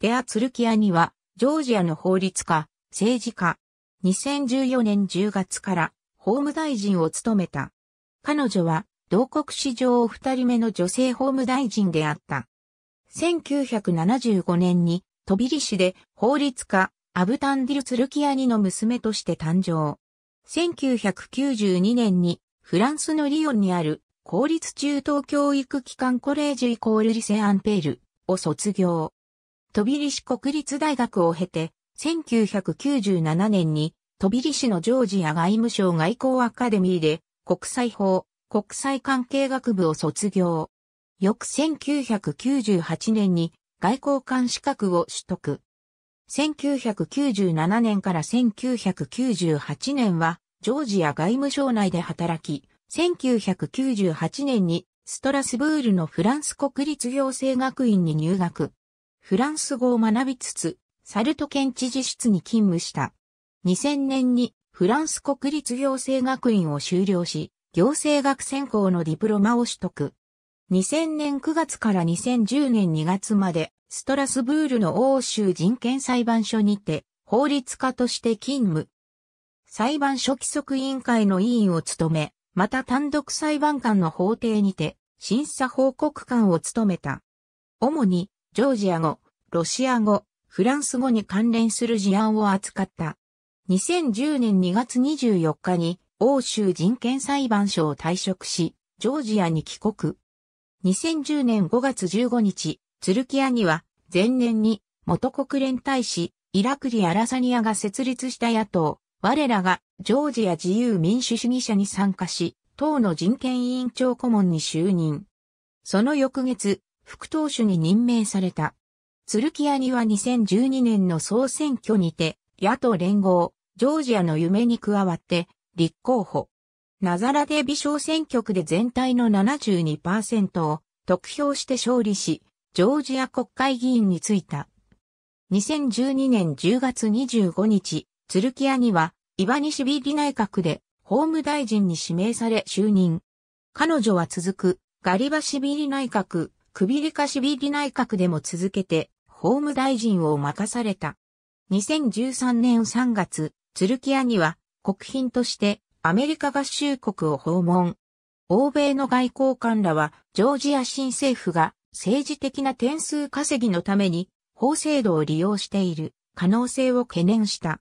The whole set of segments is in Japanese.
レア・ツルキアには、ジョージアの法律家、政治家、2014年10月から法務大臣を務めた。彼女は、同国史上二人目の女性法務大臣であった。1975年に、トビリ市で法律家、アブタンディル・ツルキアニの娘として誕生。1992年に、フランスのリヨンにある、公立中等教育機関コレージュイコールリセアンペールを卒業。飛びリシ国立大学を経て、1997年に、飛びリシのジョージア外務省外交アカデミーで、国際法、国際関係学部を卒業。翌1998年に外交官資格を取得。1997年から1998年は、ジョージア外務省内で働き、1998年にストラスブールのフランス国立行政学院に入学。フランス語を学びつつ、サルト県知事室に勤務した。2000年にフランス国立行政学院を修了し、行政学専攻のディプロマを取得。2000年9月から2010年2月まで、ストラスブールの欧州人権裁判所にて、法律家として勤務。裁判所規則委員会の委員を務め、また単独裁判官の法廷にて、審査報告官を務めた。主にジョージア語、ロシア語、フランス語に関連する事案を扱った。2010年2月24日に欧州人権裁判所を退職し、ジョージアに帰国。2010年5月15日、ツルキアには前年に元国連大使イラクリ・アラサニアが設立した野党、我らがジョージア自由民主主義者に参加し、党の人権委員長顧問に就任。その翌月、副党首に任命された。鶴木屋は2012年の総選挙にて、野党連合、ジョージアの夢に加わって、立候補。ナザラデビ小選挙区で全体の72%を得票して勝利し、ジョージア国会議員に就いた。2012年10月25日、ツルキは、イバニシビリ内閣で法務大臣に指名され就任。彼女は続く、ガリバシビリ内閣、クビリカシビリ内閣でも続けて法務大臣を任された。2013年3月、ツルキアには国賓としてアメリカ合衆国を訪問。欧米の外交官らはジョージア新政府が政治的な点数稼ぎのために法制度を利用している可能性を懸念した。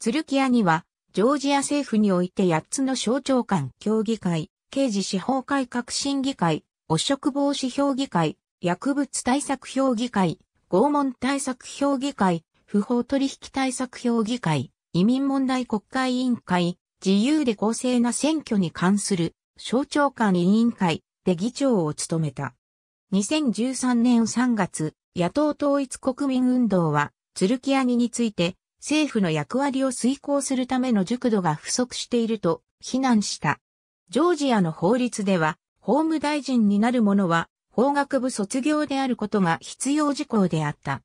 ツルキアにはジョージア政府において8つの省庁間協議会、刑事司法改革審議会、汚職防止評議会、薬物対策評議会、拷問対策評議会、不法取引対策評議会、移民問題国会委員会、自由で公正な選挙に関する省庁管理委員会で議長を務めた。2013年3月、野党統一国民運動は、ツルキアニについて、政府の役割を遂行するための熟度が不足していると非難した。ジョージアの法律では、法務大臣になる者は法学部卒業であることが必要事項であった。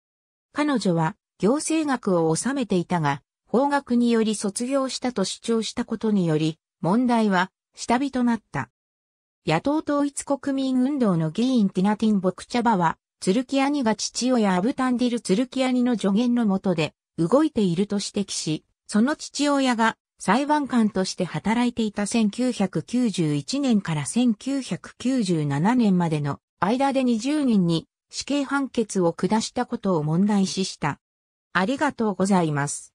彼女は行政学を収めていたが、法学により卒業したと主張したことにより、問題は下火となった。野党統一国民運動の議員ティナティン・ボクチャバは、ツルキアニが父親アブタンディル・ツルキアニの助言のもとで動いていると指摘し、その父親が裁判官として働いていた1991年から1997年までの間で20人に死刑判決を下したことを問題視した。ありがとうございます。